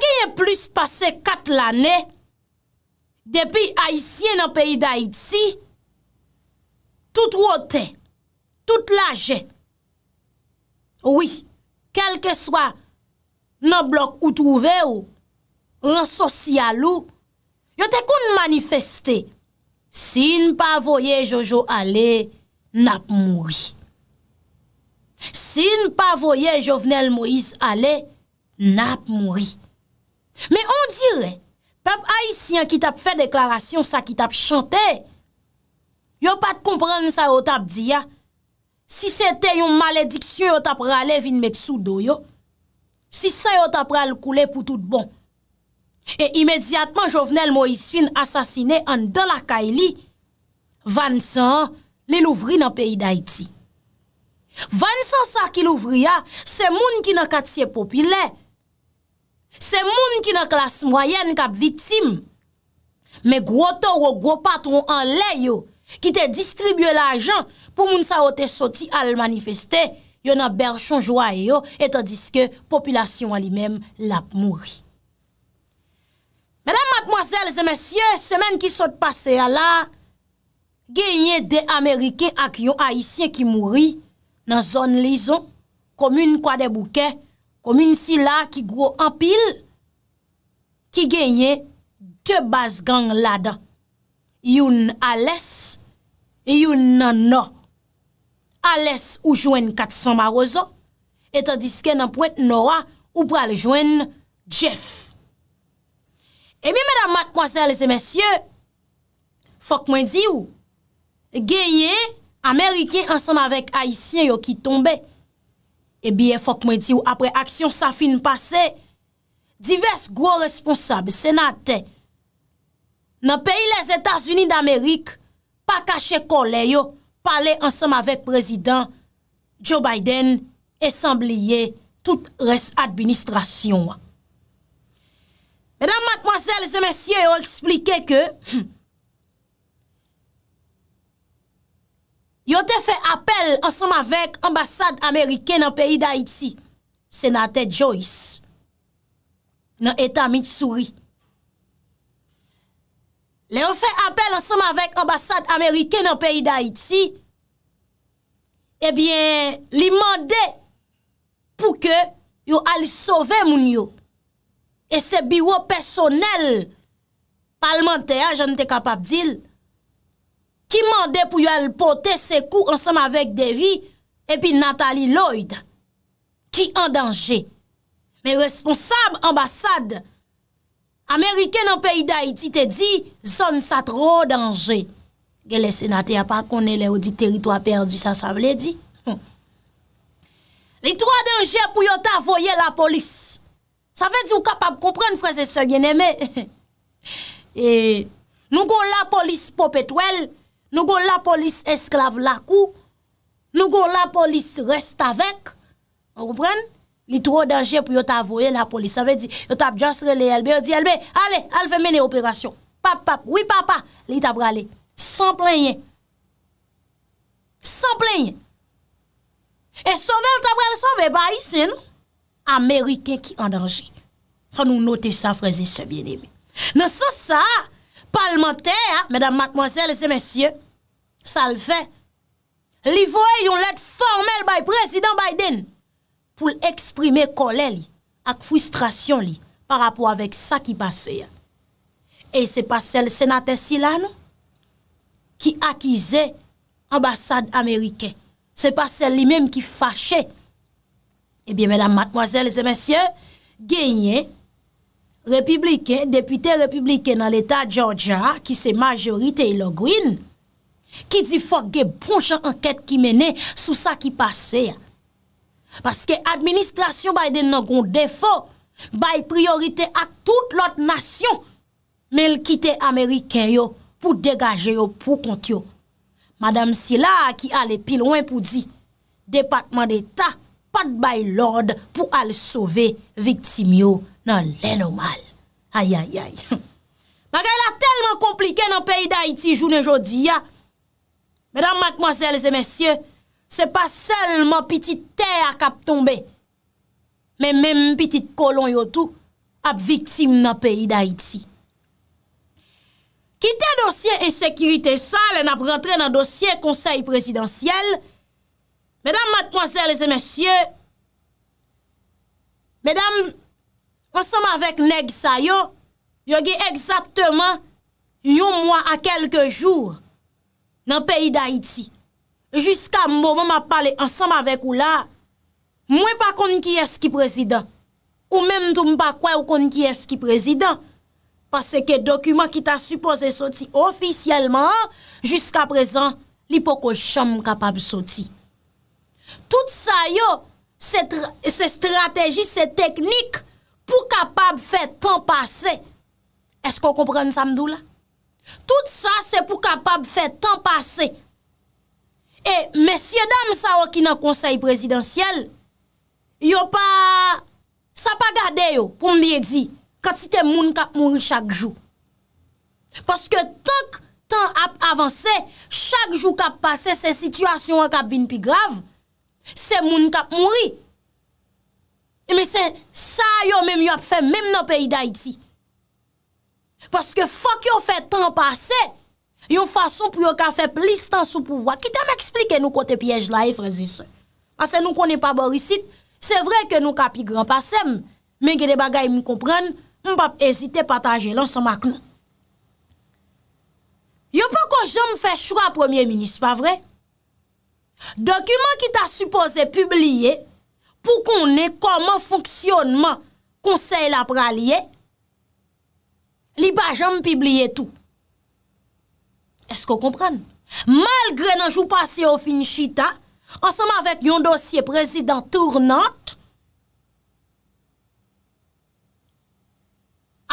genye plis pase kat l ane depi a isye nan peyi da it si tout wote tout laje oui kelke swa nan blok ou touve ou ou sosyal ou yo te kon manifeste si n pa voye jojo ale nap moui si n pa voye jovenel mouis ale nap moui Me on dire, pep Aisyen ki tap fè deklarasyon sa ki tap chante, yo pat kompren sa yo tap diya, si se te yon malediksyon yo tap rale vin Metsoudo yo, si sa yo tap rale koule pou tout bon. E imediatman Jovenel Moisfin asasine an dan la kaili, vansan le louvri nan peyi d'Aiti. Vansan sa ki louvri ya, se moun ki nan katsye popiley, Se moun ki nan klas mwayen kap vitim, me gro toro gro patron an le yo, ki te distribye la ajan pou moun sa ote soti al manifeste, yo nan berchon jwa yo, etan diske populasyon alimem lap mouri. Mèdam matmoazèl, zè mèsyè, semen ki sot pase ya la, genye de Amerike ak yo Haitien ki mouri, nan zon lison, komoun kwa de bouke, Kom in si la ki gro an pil, ki genye te baz gang la da. Youn ales, youn nan no. Ales ou jwen Katsan Marozo, etan diske nan point Nora ou pral jwen Jeff. E mi mèdam mat mwazè alese mèsyè, fok mwen di ou. Genye Amerike ansam avèk Haitien yo ki tombe. E eh biye fok mwen di ou apre aksyon sa fin pase, divers gro responsable, senate, nan peyi les Etats-Unis d'Amerik, pa kache kole yo, pale ansam avek prezident Joe Biden, esambliye, tout res administrasyon. Edam matmwazel, zemensye yo eksplike ke... yo te fe apel ansem avèk ambassade Amerike nan peyi d'Haïti, senate Joyce, nan etan Mitsuri. Le yo fe apel ansem avèk ambassade Amerike nan peyi d'Haïti, ebyen eh li mande pou ke yo ali sove moun yo. E se biwo personel, parlemente a, jan te kapap dil, Ki mande pou yo alpote se kou ansam avek Devi epi Nathalie Lloyd. Ki an danje. Me responsab ambasade. Ameriken an peyi da iti te di, zon sa tro danje. Gele senate apakone le ou di teritwa perdi sa sa vle di. Li tro danje pou yo ta voye la polis. Sa ve di ou kapab kompren fwese se geneme. Nou kon la polis po petwel, nou kon la polis esklave la kou, nou kon la polis reste avek, an repren, li tro danje pou yo ta avoye la polis, an ve di, yo ta ap jastre le elbe, yo di elbe, ale, alve mene operasyon, pap, pap, oui papa, li tabra le, sanple nye, sanple nye, e sove, an tabra le sove, Amerike ki an danje, an nou note sa fraze se bien eme, nan sa sa, parlamenter, menam matmonsel, se mesye, Salve, li voe yon let formel bay prezident Biden pou l'exprime kole li ak frustrasyon li par apou avèk sa ki pase ya. E se pa sel senate silan ki akize ambasade Amerike. Se pa sel li mèm ki fache. E biye mèlam matmoazèl zè mèsyè, genye republiken, depute republiken nan l'état Georgia ki se majorite ilogouine. Ki di fok ge bonjan anket ki mene sou sa ki pase ya. Paske administrasyon baye den nan kon defo, baye priorite ak tout lot nasyon, men l kite Ameriken yo pou degaje yo pou kont yo. Madame Sila a ki ale pil ouen pou di, Departement d'Etat pat baye lorde pou ale sove viktime yo nan lè nou mal. Ayayay. Mga la telman komplike nan peyi d'Haïti jounen jodi ya, Mèdam matmoazèlè zè mèsyè, se pa sèl mò piti tè ak ap tombe, mèm mèm piti kolon yotou ap viktim nan peyi d'Haïti. Kite dosye ensekirite sal, en ap rentre nan dosye konsey presidansyèl, mèdam matmoazèlè zè mèsyè, mèdam, konsèm avèk neg sa yo, yo ge egzaktèman yon mwa a kelke jour. nan peyi da iti, jiska mbo mwa mwa pale ansanm avek ou la, mwen pa kon ki eski prezident, ou men mdo mwa kwen ou kon ki eski prezident, pase ke dokumen ki ta suppose soti ofisyeleman, jiska prezan, li pou ko chanm kapab soti. Tout sa yo, se strategi, se teknik, pou kapab fe tan pase. Esko komprene samdou la? Tout sa se pou kapab fe tan pase. E, mesye dam sa wakina oh, konsey prezidentyel, yo pa, sa pa gade yo, pou mbiye di, katite moun kap mouri chak jou. Paske tank tan ap avanse, chak jou kap pase se situasyon wak ap vin pi grav, se moun kap mouri. E mi se, sa yo menm yo ap fe menm nan peyi da iti. Paske fòk yon fè tan pasè, yon fason pou yon ka fè plis tan sou pouvoi. Kitè mè eksplike nou kote pièj la e frèzi sè. Pasè nou konè pa borisit, sè vre ke nou ka pi gran pasè mè. Mè genè bagay mè komprèn, mè pa ezite patan jè lan sè mè ak nou. Yon pou kon jè mè fè choua Premier Ministre, pa vre? Dokument ki ta suppose publiye pou konè koman fonksyonman konsey la pralye... Li bajan pi bliye tou. Esko kompran? Malgre nan jou pase yo fin chita, ansanman vek yon dosye prezident tournante,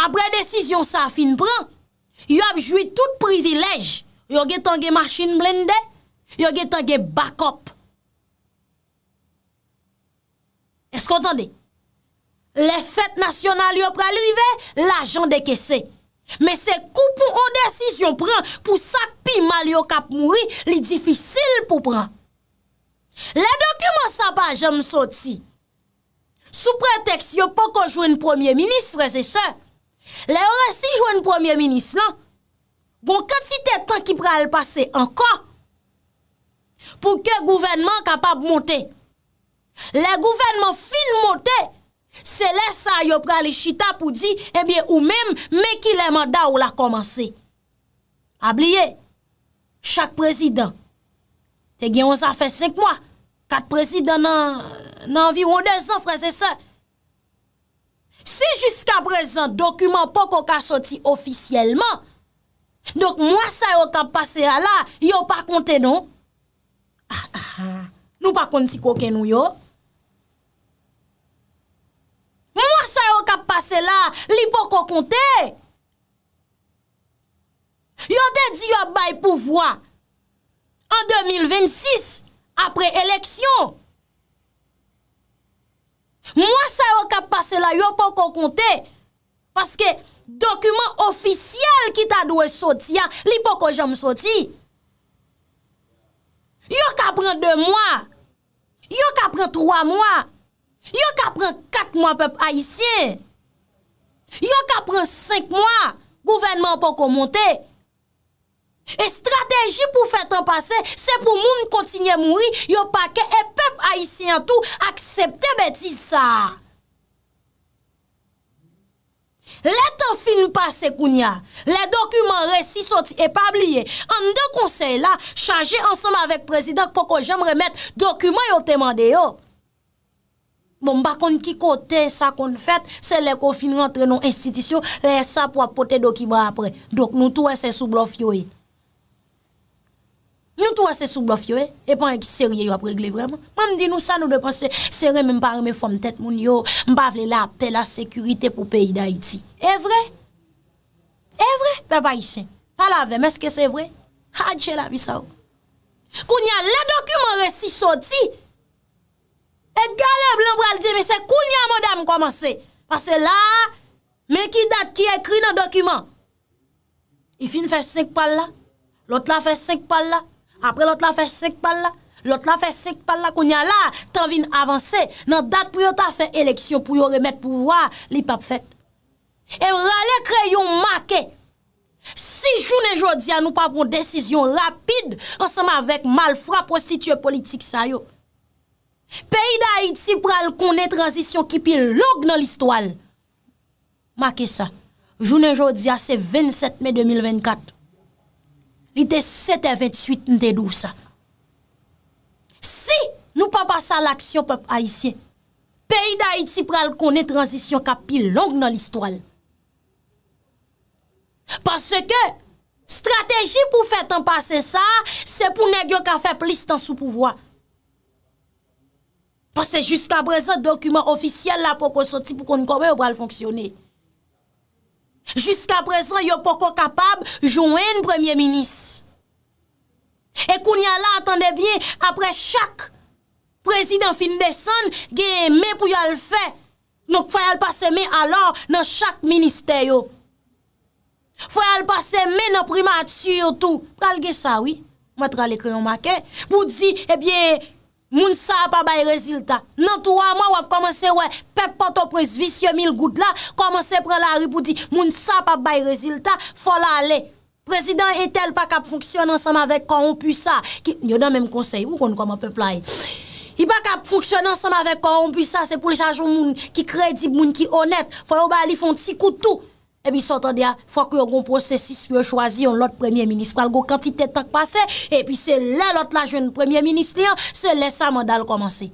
apre desisyon sa fin pran, yo apjoui tout privilej. Yo ge tangye machine blender, yo ge tangye backup. Esko tande? Le fèt nasyonal yo pral rive, la jan deke se. Me se kou pou an desisyon pran pou sakpi mal yo kap mouri li difisil pou pran. Le dokumen sa pa jen msoti. Sou preteksyon pou kon jwen premier ministre se se. Le orasi jwen premier ministre lan, non. bon katite tan ki pral pase anka. Pou ke gouvenman kapap monte. Le gouvenman fin monte. Se lè sa yo pralè chita pou di, ebyè eh ou mèm, mè ki lè manda ou la komanse. Abliye, chak prezidant, te gen yon sa fè 5 mwa, kat prezidant nan environ 2 an frèzè sa. Se jiska prezant, dokumen pou koka soti ofisyellman, dok mwa sa yo kap pase a la, yo pa kontè nou. Ah, ah, ah. Nou pa konti koke nou yo. sa yo kap pase la, li pou kon konte. Yo de di yo bay pou vwa an 2026 apre eleksyon. Mwa sa yo kap pase la, yo pou kon konte. Paske dokumen ofisyal ki ta dwe soti ya, li pou kon jom soti. Yo kap pren 2 mwa, yo kap pren 3 mwa, yo kap pren 4mwa, Yon ka pren 5 mwa Gouvenman pou kon monte E strateji pou fè ton pase Se pou moun kontinye mouri Yon pa ke e pep aisyen tou Aksepte beti sa Let ton film pase kounya Le dokumen resi soti epabliye An de konsey la Chage ansom avèk prezident Pou kon jem remèt Dokumen yon temande yo Bon, ba kon ki kote, sa kon fet, se le kon fin rentre nou institisyon, e sa pou apote dokiba apre. Dok nou tou ese sou blof yo e. Nou tou ese sou blof yo e, e pan ek serye yo apregle vreman. Man di nou sa nou de pan se serye men parme fom tet moun yo, mba vle la apel la sekurite pou peyi da iti. E vre? E vre? Be ba isen. A la ve, meske se vre? A dje la vi sa ou. Koun ya le dokumen resi soti, Et gale blan bral di, mese kounya modem komanse. Pase la, men ki dat ki ekri nan dokumen. I fin fè sèk pal la, lot la fè sèk pal la, apre lot la fè sèk pal la, lot la fè sèk pal la kounya la, tan vin avanse, nan dat pou yo ta fè eleksyon, pou yo remèt pou vwa li pap fèt. E vralè kreyon make, si joun e jodi an nou pa bon desisyon rapide, an seman vek malfra prostitye politik sayo. Pei da iti pral konen transisyon ki pilonk nan listwal. Ma ke sa, jounen jodi a se 27 me 2024. Li te 7 e 28 nte dou sa. Si nou pa passa l'aksyon pep a isye, pei da iti pral konen transisyon ki pilonk nan listwal. Pase ke, strategi pou fetan pase sa, se pou negyo ka feplis tan sou pouvoi. Pasè jusqu'a prezant dokumen ofisyel la pou kon soti pou kon komè ou pral fonksyonè. Jusk'a prezant yo pou kon kapab jounen premye minis. Ekoun ya la, atande bien, apre chak prezident fin desan, gen men pou yal fè. Nouk fè yal pasè men alor nan chak minister yo. Fè yal pasè men nan primat sur tou. Pral gen sa wè, mwè tral ekre yon makè, pou di, ebyen, eh Moun sa pa bay rezilta. Nan touwa mwa wap komanse wè, pep pato prezvis, yon mil gout la, komanse pre la ripou di, moun sa pa bay rezilta, fola ale. Prezident etel pa kap fonksyon ansanm avek koron pusa, ki, nyo nan menm konsey, ou kon koman pepla e. I pa kap fonksyon ansanm avek koron pusa, se pou li chanjou moun ki kredib, moun ki onet, fola ou ba li fon tsi koutou. Epi sot an de a, fwa ki yo goun prosesis pou yo chwazi yon lot premye minis, pral go kantite tank pase, epi se le lot la joun premye minis li an, se le sa mandal komanse.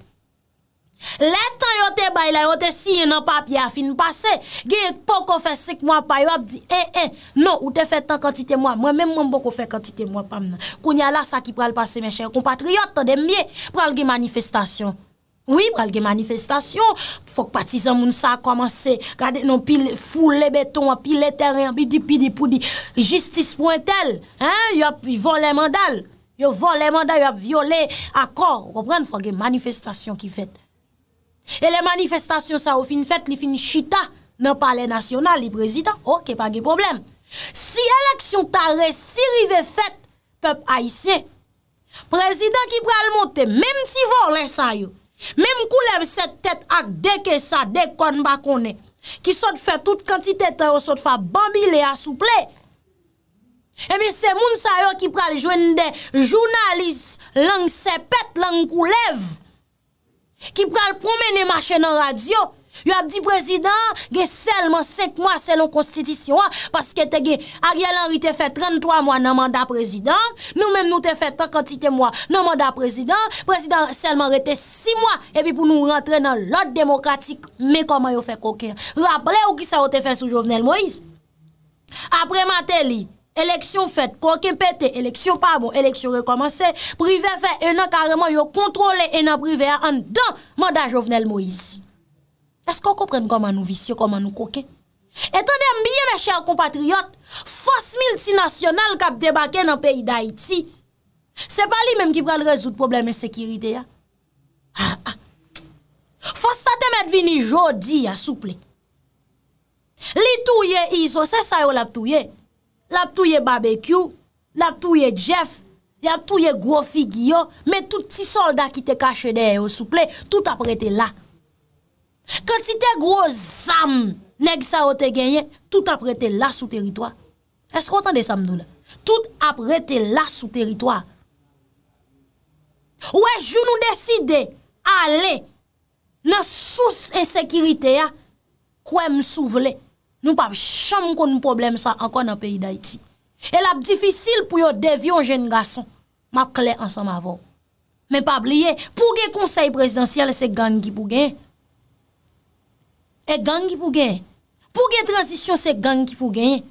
Le tan yote bay la yote si yon pap ya fin pase, ge pou konfese kwa mwa pay wap di, e, eh, e, eh, nou ou te fè tank kantite mwa, mwen bon mwen mwen pou konfese kantite mwa pam nan. Koun ya la sa ki pral pase men chè, kon patriyot tan demye, pral ge manifestasyon. Oui, pral ge manifestasyon. Fok patizan moun sa a komanse. Kade nou pi foule beton, pi leteryan, pi dipi dipi dipi. Justice pointel. Yop, yop vol emandal. Yop vol emandal, yop viole akor. Repren, fok ge manifestasyon ki fet. E le manifestasyon sa ou fin fet, li fin chita nan pale nasyonal, li prezident, ok, pa ge problem. Si eleksyon tare, si rive fet, pep aisyen, prezident ki pral monte, mèm si vol lè sa yo, Mem koulev set tèt ak deke sa dekon bakone, ki sot fè tout kantite tèyo sot fè bambi le asouple, e mi se moun sa yò ki pral jwen de jounalis lang sepet lang koulev, ki pral promene mache nan radyo, Yo ap di prezidant, ge selman 5 mwa selon konstitisyon an, paske te ge, a gye lanri te fet 33 mwa nan manda prezidant, nou menm nou te fet tan kantite mwa nan manda prezidant, prezidant selman rete 6 mwa, epi pou nou rentre nan lot demokratik, me koman yo fe koke. Rable ou ki sa yo te fet sou Jovenel Moïse? Apre mater li, eleksyon fet, kokem pete, eleksyon pa bon, eleksyon rekomansè, prive fe, enan kareman yo kontrole enan prive an, nan manda Jovenel Moïse. Esko ko pren koman nou visyo, koman nou koke? Etan dem biye me chèr kompatriot, fos milti nasyonal kap debake nan peyi da iti, se pa li menm ki pral rezout probleme sekirite ya? Ah, ah. Fos sa temet vini jodi ya souple. Li touye Izo, se sa yo la touye? La touye Babeku, la touye Jeff, la touye Grofi Giyo, men tout ti solda ki te kache de yo souple, tout apre te la. Kwen ti te gro zam neg sa o te genye, tout ap rete la sou teritoa. Esk wotan de samdou la? Tout ap rete la sou teritoa. Ou e jounou deside, ale, nan sous ensekirite ya, kwen m sou vle. Nou pap chanm kon nou problem sa ankon nan peyi da iti. El ap difisil pou yo devyon jen gason. Ma kle ansan ma vò. Men pap liye, pou ge konsey presidansyal se gangi pou genye, E gangi pou genye. Pou genye transisyon, se gangi pou genye.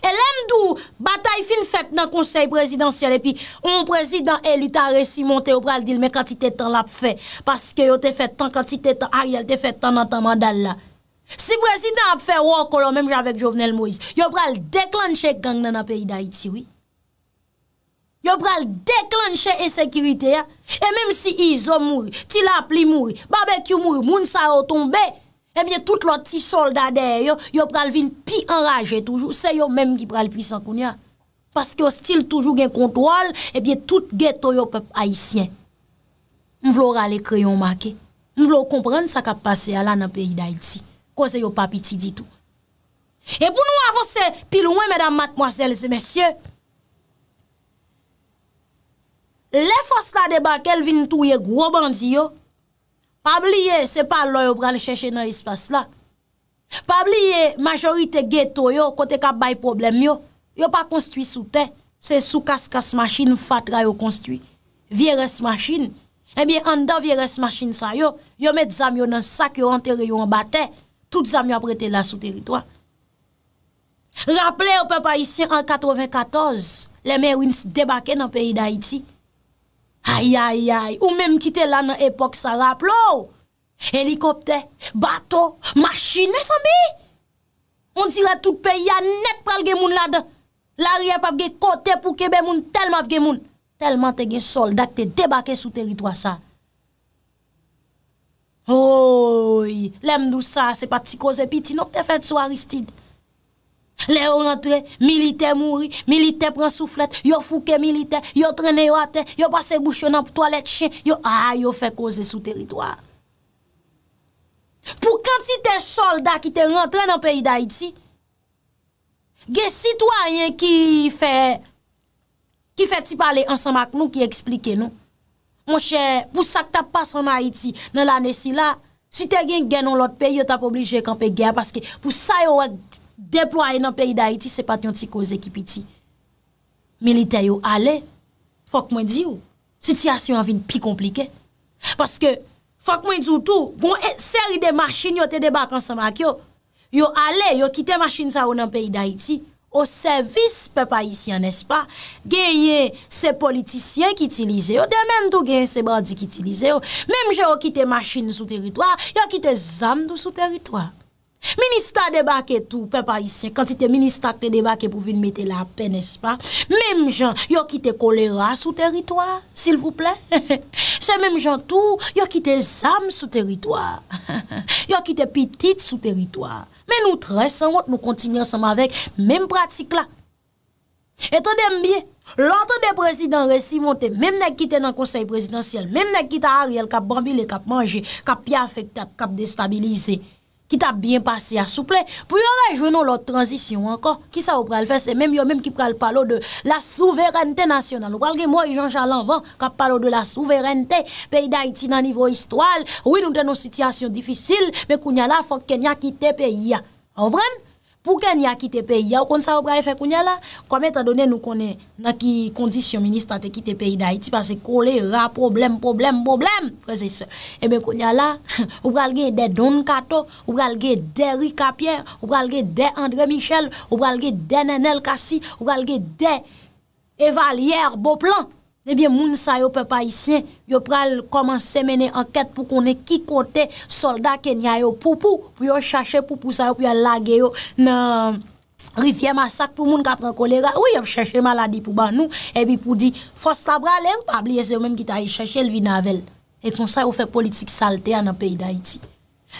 E lemdou, batay fin fèt nan konsey presidansyel, epi, on prezidant elu ta resi monte, yo pral dilme kantite tan lap fè, paske yo te fèt tan kantite tan a riyal, te fèt tan nan tan mandal la. Si prezidant ap fè, wakolo, mem javek Jovenel Moise, yo pral deklanche gang nan apèy da iti, oui. Yo pral deklanche esekirite, ya. E mem si izo mou, tilap li mou, babè kyou mou, moun sa otombe, Ebyen eh tout lot ti soldade yo, yo pral vin pi enraje toujou. Se yo menm ki pral pi sankounia. Paske yo stil toujou gen kontwal, ebyen tout geto yo pep Haitien. Mwen vlo rale kreyon make. Mwen vlo kompren sa kap pase ala nan peyi d'Haiti. Kose yo papi ti ditou. E pou nou avose pil ouen, medan matmoazel, se mesye. Le fos la deba kel vin touye gro bandi yo. Pabliye, se pa lo yo pran cheche nan espase la. Pabliye, majorite geto yo, kote ka bay problem yo, yo pa konstwi soute, se sou kaskas maschine fat la yo konstwi. Vieres maschine, e eh mi an da vieres maschine sa yo, yo met zamyon nan sak yo an teri yo an bate, tout zamyon aprete la sou teritwa. Raple yo pepa isi an 94, le merwins debake nan peri da iti, Ayayay, ou mèm ki te lan an epok sa rap lò, helikopte, bato, machin, mè sa mè? Moun sira tout pe, yan net pral gen moun lad, lari ap ap gen kote pou kebe moun telman ap gen moun. Telman te gen sol, dak te debake sou teritwa sa. Oyy, lem dousa, se pati koze piti, nok te fèd sou Aristide. Le yo rentre, milite mouri, milite pren souflet, yo fouke milite, yo trene yo ate, yo pase bouchonan ah, pou toalet chen, yo a, yo fe koze sou teritoar. Po kantite soldat ki te rentre nan peyi da Haiti, gen sitwayen ki fe, ki fe ti pale ansama ak nou ki explike nou. Mon chè, pou sa ki ta passe an Haiti nan la nesila, si te gen gen nan lot peyi, yo ta pou oblije kanpe gen, paske pou sa yo wek... Deploye nan peyi da iti, se pat yon ti koze kipi ti. Milite yo ale, fok mwen di yo. Sityasyon avin pi komplike. Paske fok mwen djoutou, gwen eh, seri de maschine yo te debakansan mak yo, yo ale, yo kite maschine sa ou nan peyi da iti, o servis pe pa isyan, nespa? Genye se politisyen ki itilize yo, demen do genye se bandi ki itilize yo. Mem je yo kite maschine sou teritoar, yo kite zamdou sou teritoar. Ministat debake tou, pe pa yise Kantite ministat te debake pou vi ne mette la pe, nespa Mem jan, yo kite kolera sou teritoar, sil vouple Se mem jan tou, yo kite zam sou teritoar Yo kite pitit sou teritoar Men nou tresan wot, nou kontinyan seman vek Mem pratik la Etan dem bi, lantan de prezident resi monte Mem ne kite nan konsey prezidentiel Mem ne kite a ariel, kap bambile, kap manje Kap ya fekta, kap destabilize Ki ta biyen pase a souple, pou yon rejwenon lote tranjisyon ankon, ki sa ou pral fese, menm yon menm ki pral palo de la souverente nasyonal, ou pral gen mwen yon janjalan van, kap palo de la souverente, peyi da iti nan nivou histwal, ou yon tenon sityasyon difisil, men kounya la fok kenya kite peyi ya, ou brem? Pou ken y a kite peyi? Y a ou kon sa ou bra e fe kounye la? Koume ta done nou konen na ki kondisyon minister te kite peyi da Haiti pa se kole ra problem, problem, problem. Prese se. Ebe eh kounye la, ou bralge de Don Kato, ou bralge de Rika Pierre, ou bralge de André Michel, ou bralge de Nenel Kassi, ou bralge de Evalier Boplant. Eh moun sa yo pe pa isye, yo pral komanse mene anket pou konen ki kote solda kenya yo pou pou pou yo chache pou pou sa yo pou yo lage yo nan rifye masak pou moun ka pre kolera. Ou yo chache maladi pou ban nou e bi pou di fos tabra lev pa bliye se yo menm ki ta yi chache lvi navel. E kon sa yo fe politik salte ya nan peyi da iti.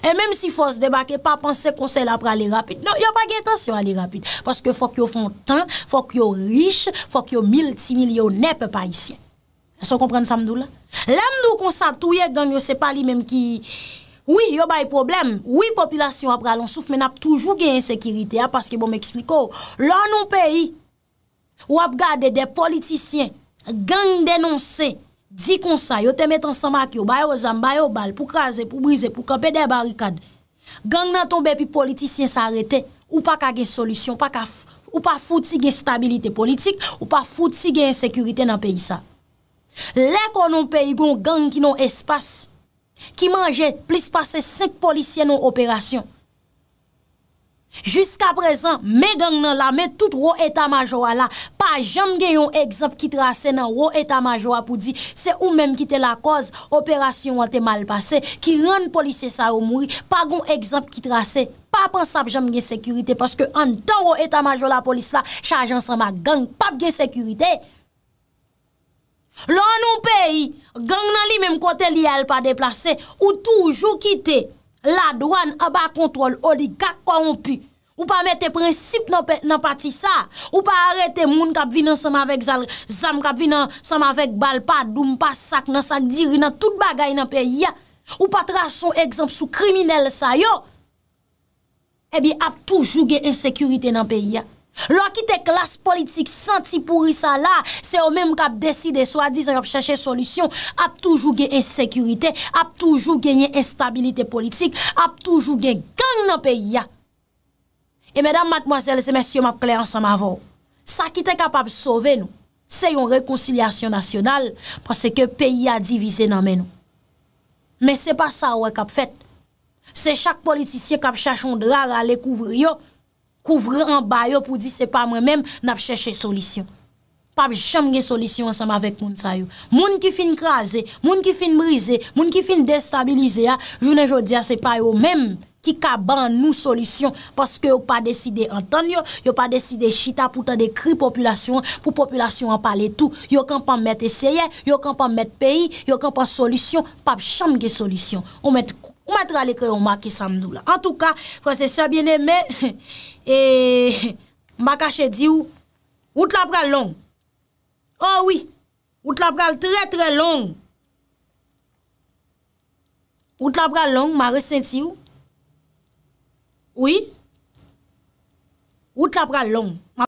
E mèm si fòs debake, pa panse konseil apre alè rapide. Non, yo pa gen tans yo alè rapide. Paske fòk yo fòn tan, fòk yo riche, fòk yo mil, ti mil, yo nepe pa isyen. Sò komprende sa mdou la? La mdou konseil tou yek dan yo se pali mèm ki... Oui, yo baye probleme. Oui, populasyon apre alè ansouf, men ap toujou gen ensekirite. Ya, paske bon m'ekspliko. Lò nou peyi, wap gade de politisyen, gang denonsei. Di konsa, yo te met ansan mak yo, bayo zan, bayo bal, pou kraze, pou brize, pou kapede barikad. Gang nan tombe pi politisyen sa arete, ou pa kage solisyon, ou pa fouti gen stabilite politik, ou pa fouti gen sekurite nan peyi sa. Lè konon peyi gon gang ki non espas, ki manje plis pase 5 polisyen non operasyon. Juska prezan, men gang nan la men tout ro etat majowa la. Jam gen yon ekzamp ki trase nan wou etan majo apou di Se ou menm ki te la koz Operasyon wante malpase Ki ren polise sa ou mouri Pag yon ekzamp ki trase Pa pensap jam gen sekurite Paske an dan wou etan majo la polise la Charjan san ma gang Pap gen sekurite Loun ou peyi Gang nan li menm kote li al pa deplase Ou toujou ki te La douan aba kontrol Ou di kak kwa ou pi Ou pa mette prinsip nan pati sa, ou pa arete moun kap vi nan sam avek zan, zan kap vi nan sam avek balpad, doun pasak nan sak diri nan tout bagay nan peyi ya. Ou pa tra son ekzamp sou kriminel sa yo, ebi eh ap toujou gen insekurite nan peyi ya. Lwa ki te klas politik senti pouri sa la, se ou menm kap deside, so a dizan yop chache solisyon, ap toujou gen insekurite, ap toujou gen yen instabilite politik, ap toujou gen gang nan peyi ya. Et mesdames, mademoiselles et messieurs, m'ap klè an sa m'avò. Sa ki te kap ap sove nou, se yon rekonciliasyon nasyonal, pas se ke peyi a divise nan men nou. Men se pa sa wè kap fet. Se chak politisye kap chachon drar ale kouvri yo, kouvri an bay yo pou di se pa mwen mèm nap chèche solisyon. Pap chamge solisyon an sa m'avek moun sa yo. Moun ki fin krasè, moun ki fin brise, moun ki fin destabilize ya, jounen jò diya se pa yo mèm. ki ka ban nou solisyon, paske yo pa deside anton yo, yo pa deside chita pou tan de kri populasyon, pou populasyon an pale tout, yo kan pa met eseye, yo kan pa met peyi, yo kan pa solisyon, pap chan ge solisyon, ou met rale kre yon ma ki san nou la. En tout ka, prase se biene me, e, makache di ou, oh ou t'la pral long, an oui, ou t'la pral tre tre long, ou t'la pral long, ma resenti ou, Ouye, ou tla pou ka long.